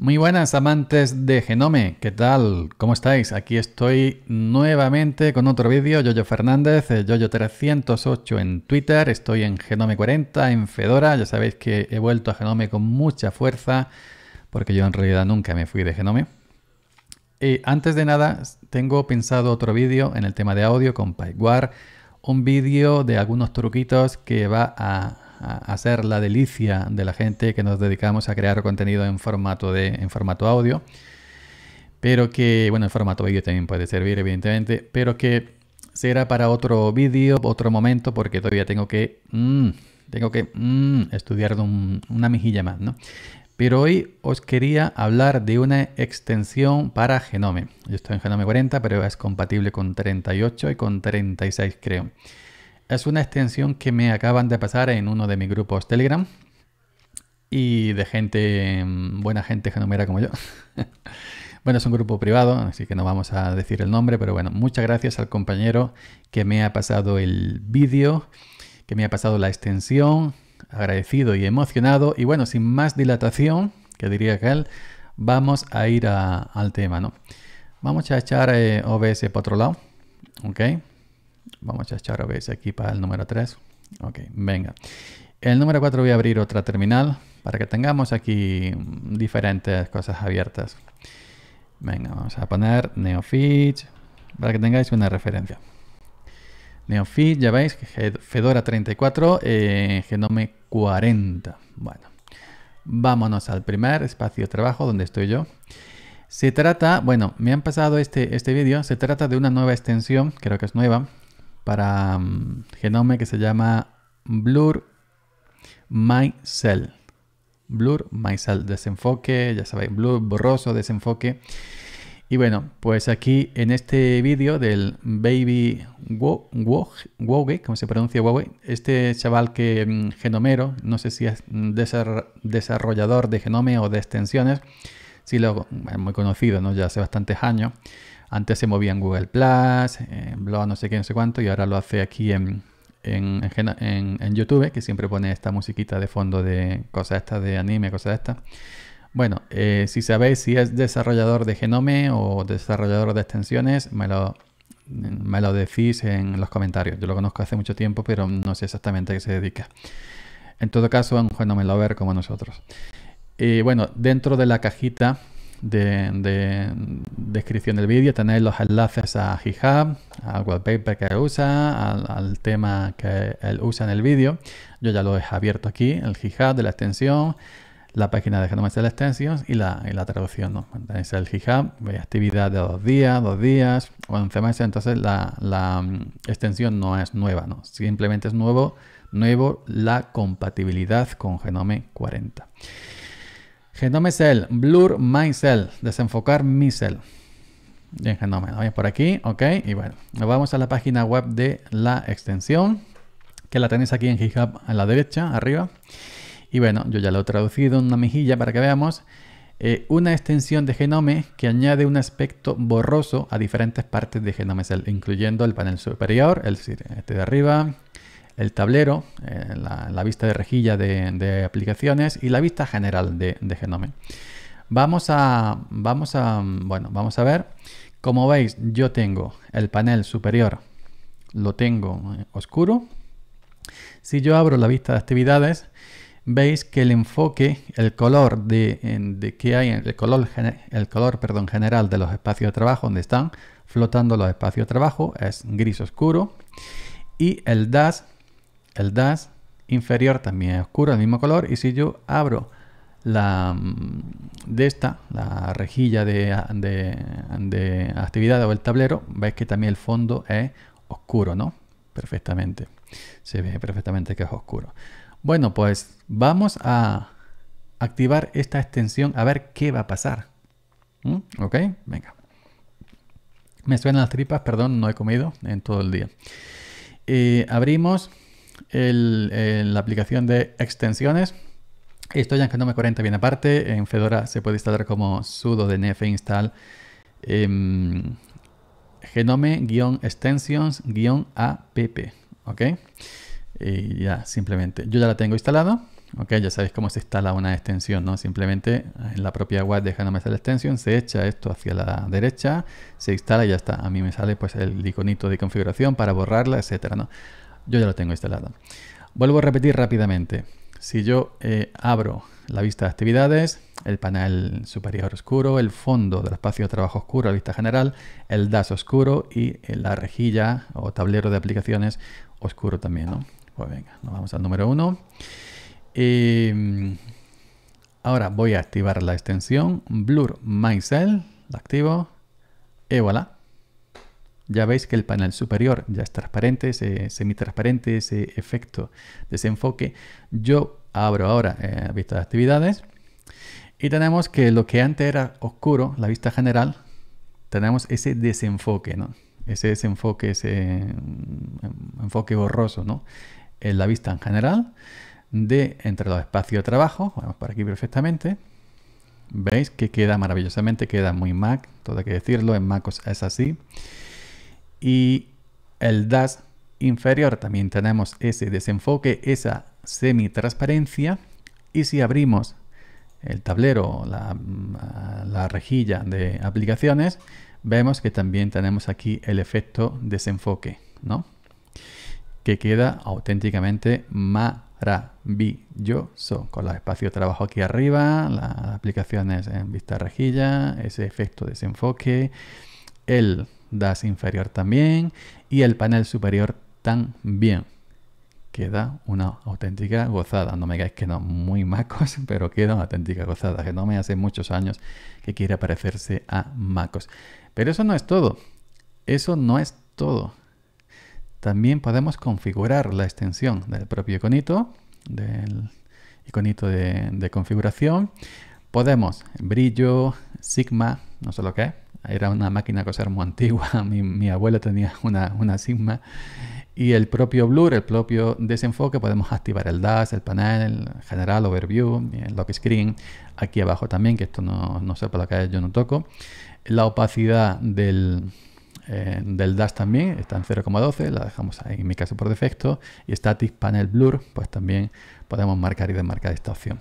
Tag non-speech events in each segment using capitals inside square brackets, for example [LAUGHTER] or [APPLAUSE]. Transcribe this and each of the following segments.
Muy buenas amantes de Genome, ¿qué tal? ¿Cómo estáis? Aquí estoy nuevamente con otro vídeo, Yoyo Fernández, eh, Yoyo308 en Twitter, estoy en Genome40, en Fedora, ya sabéis que he vuelto a Genome con mucha fuerza, porque yo en realidad nunca me fui de Genome. Y antes de nada, tengo pensado otro vídeo en el tema de audio con PyWare, un vídeo de algunos truquitos que va a a, la delicia de la gente que nos dedicamos a crear contenido en formato, de, en formato audio, pero que, bueno, en formato vídeo también puede servir, evidentemente, pero que será para otro vídeo, otro momento, porque todavía tengo que, mm, tengo que mm, estudiar una mejilla más, ¿no? Pero hoy os quería hablar de una extensión para Genome. Yo estoy en Genome 40, pero es compatible con 38 y con 36, creo es una extensión que me acaban de pasar en uno de mis grupos Telegram y de gente, mm, buena gente genomera como yo. [LAUGHS] bueno, es un grupo privado, así que no vamos a decir el nombre, pero bueno, muchas gracias al compañero que me ha pasado el vídeo, que me ha pasado la extensión, agradecido y emocionado. Y bueno, sin más dilatación, que diría que él, vamos a ir al tema, ¿no? Vamos a echar eh, OBS para otro lado, ¿ok? Vamos a echar veis, aquí para el número 3. Ok, venga. El número 4 voy a abrir otra terminal para que tengamos aquí mm, diferentes cosas abiertas. Venga, vamos a poner NeoFit para que tengáis una referencia. NeoFit, ya veis, Fedora 34, eh, Genome 40. Bueno, vámonos al primer espacio de trabajo donde estoy yo. Se trata, bueno, me han pasado este, este vídeo, se trata de una nueva extensión, creo que es nueva, para mm, Genome que se llama Blur My Cell, Blur My Cell desenfoque, ya sabéis, blur borroso, desenfoque. Y bueno, pues aquí en este vídeo del Baby Huawei, como se pronuncia Huawei, este chaval que mm, genomero, no sé si es mm, desarrollador de genome o de extensiones, si lo es muy conocido, ¿no? ya hace bastantes años, antes se movía en Google Plus, en blog, no sé qué, no sé cuánto, y ahora lo hace aquí en, en, YouTube, que siempre pone esta musiquita de fondo de cosas estas de anime, cosas estas. Bueno, eh, si sabéis si es desarrollador de Genome o desarrollador de extensiones, me lo, me lo decís en los comentarios. Yo lo conozco hace mucho tiempo, pero no sé exactamente a qué se dedica. En todo caso, es un Genome ver como nosotros. Eh, bueno, dentro de la cajita de, descripción del vídeo tenéis los enlaces a GitHub, al wallpaper que usa, al, tema que él usa en el vídeo. Yo ya lo he abierto aquí, el GitHub de la extensión, la página de Genome de Extensions y la, y la traducción. ¿no? Tenéis el GitHub, actividad de dos días, dos días o 11 meses. Entonces la, mm, extensión no es nueva, simplemente es nuevo, nuevo la compatibilidad con Genome 40. Genome cell, blur My cell, desenfocar mi cell. Bien, genome, por aquí, ok. Y bueno, nos vamos a la página web de la extensión, que la tenéis aquí en GitHub a la derecha, arriba. Y bueno, yo ya lo he traducido en una mejilla para que veamos. Eh, una extensión de genome que añade un aspecto borroso a diferentes partes de genome cell, incluyendo el panel superior, el este de arriba, el tablero, eh, la, vista de rejilla de, aplicaciones y la vista general de, de Vamos a, vamos a, bueno, vamos a ver. Como veis, yo tengo el panel superior, lo tengo eh, oscuro. Si yo abro la vista de actividades, veis que el enfoque, el color de, que hay, el color, el color perdón, general de los espacios de trabajo donde están flotando los espacios de trabajo es gris oscuro y el DAS. El DAS inferior también es oscuro, el mismo color. Y si yo abro la mm, de esta, la rejilla de, actividad o el tablero, veis que también el fondo es oscuro, ¿no? Perfectamente. Se ve perfectamente que es oscuro. Bueno, pues vamos a activar esta extensión a ver qué va a pasar. ¿Mm? ¿Ok? Venga. Me suenan las tripas, perdón, no he comido en todo el día. Eh, abrimos el, la aplicación de extensiones. esto ya en Genome 40 bien aparte. En Fedora se puede instalar como sudo dnf install em, genome-extensions-app. ¿Ok? Y ya, simplemente. Yo ya la tengo instalado. ¿Ok? Ya sabéis cómo se instala una extensión, ¿no? Simplemente en la propia web de Genome sale Extension se echa esto hacia la derecha, se instala y ya está. A mí me sale pues el iconito de configuración para borrarla, etcétera, ¿no? Yo ya lo tengo instalado. Vuelvo a repetir rápidamente. Si yo eh, abro la vista de actividades, el panel superior oscuro, el fondo del espacio de trabajo oscuro, la vista general, el DAS oscuro y eh, la rejilla o tablero de aplicaciones oscuro también, Pues venga, nos vamos al número uno em, ahora voy a activar la extensión Blur Cell, la activo y voilà ya veis que el panel superior ya es transparente, es transparente ese efecto desenfoque. Yo abro ahora la eh, vista de actividades y tenemos que lo que antes era oscuro, la vista general, tenemos ese desenfoque, ¿no? Ese desenfoque, ese mm, enfoque borroso, ¿no? En la vista en general de entre los espacios de trabajo, vamos por aquí perfectamente, veis que queda maravillosamente, queda muy Mac, todo hay que decirlo, en Mac es así y el DAS inferior también tenemos ese desenfoque, esa semitransparencia y si abrimos el tablero, mm, la, rejilla de aplicaciones, vemos que también tenemos aquí el efecto desenfoque, ¿no? Que queda auténticamente maravilloso con los espacios de trabajo aquí arriba, las aplicaciones en vista rejilla, ese efecto desenfoque, el DAS inferior también y el panel superior también. Queda una auténtica gozada. No me digáis que no, muy macos, [LAUGHS] pero queda una auténtica gozada. Que no me hace muchos años que quiere parecerse a macos. Pero eso no es todo. Eso no es todo. También podemos configurar la extensión del propio iconito, del iconito de, de configuración. Podemos brillo, sigma, no sé lo que era una máquina que era muy antigua, [LAUGHS] mi, abuelo tenía una, Sigma. Y el propio blur, el propio desenfoque, podemos activar el DAS, el panel, general, overview, el eh, lock screen. Aquí abajo también, que esto no, no sé por la que yo no toco. La opacidad del, eh, del DAS también está en 0,12, la dejamos ahí en mi caso por defecto. Y Static Panel Blur, pues también podemos marcar y desmarcar esta opción.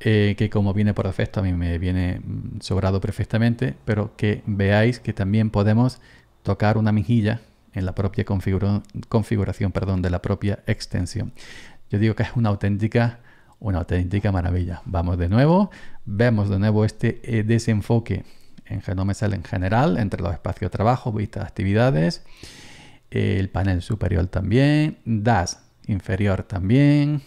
Eh, que como viene por defecto a mí me viene mm, sobrado perfectamente, pero que veáis que también podemos tocar una mejilla en la propia configuración perdón, de la propia extensión. Yo digo que es una auténtica, una auténtica maravilla. Vamos de nuevo, vemos de nuevo este eh, desenfoque en Genome Shell en general, entre los espacios de trabajo, vistas, actividades, el panel superior también, DAS inferior también,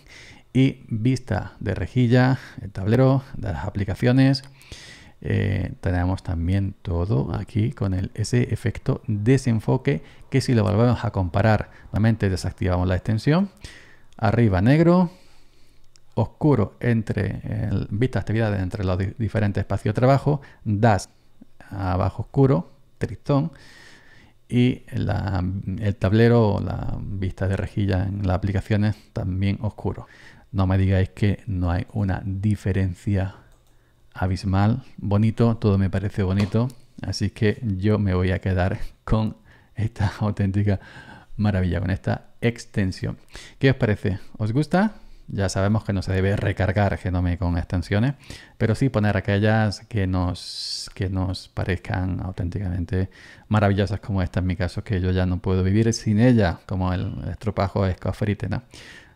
y vista de rejilla, el tablero de las aplicaciones. Eh, tenemos también todo aquí con ese efecto desenfoque que si lo volvemos a comparar, nuevamente desactivamos la extensión. Arriba negro, oscuro entre vistas actividades entre los diferentes espacios de trabajo, das abajo oscuro, tristón y el tablero, la vista de rejilla en las aplicaciones también oscuro. No me digáis que no hay una diferencia abismal. Bonito, todo me parece bonito. Así que yo me voy a quedar con esta [LAUGHS] auténtica maravilla, con esta extensión. ¿Qué os parece? ¿Os gusta? Ya sabemos que no se debe recargar Genome con extensiones, pero sí poner aquellas que nos, que nos parezcan auténticamente maravillosas, como esta en mi caso, que yo ya no puedo vivir sin ella, como el estropajo escoferitena. ¿no?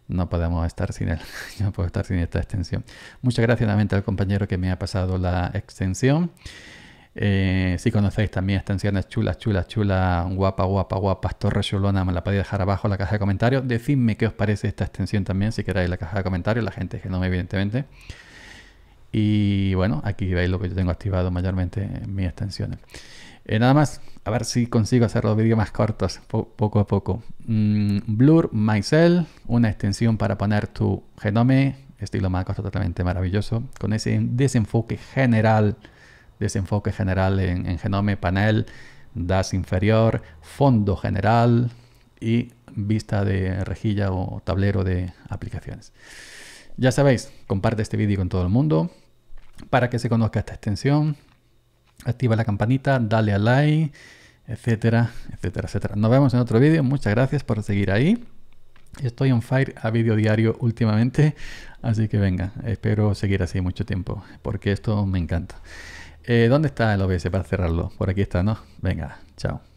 no podemos estar sin él. [LAUGHS] no puedo estar sin esta extensión. Muchas gracias nuevamente al compañero que me ha pasado la extensión. Eh, si conocéis también extensiones chulas, chulas, chula guapa, guapa, guapa, torre chulona, me la podéis dejar abajo en la caja de comentarios. Decidme qué os parece esta extensión también, si queréis la caja de comentarios, la gente que no me evidentemente. Y bueno, aquí veis lo que yo tengo activado mayormente en mis extensiones. Eh, nada más, a ver si consigo hacer los vídeos más cortos poco a poco. Mm, Blur Myself, una extensión para poner tu genome, estilo macro totalmente maravilloso, con ese desenfoque general, desenfoque general en, en genome, panel, DAS inferior, fondo general y vista de rejilla o tablero de aplicaciones. Ya sabéis, comparte este vídeo con todo el mundo para que se conozca esta extensión, activa la campanita, dale a like, etcétera, etcétera, etcétera. Nos vemos en otro vídeo. Muchas gracias por seguir ahí. Estoy en fire a vídeo diario últimamente, así que venga, espero seguir así mucho tiempo, porque esto me encanta. Eh, ¿Dónde está el OBS para cerrarlo? Por aquí está, ¿no? Venga, chao.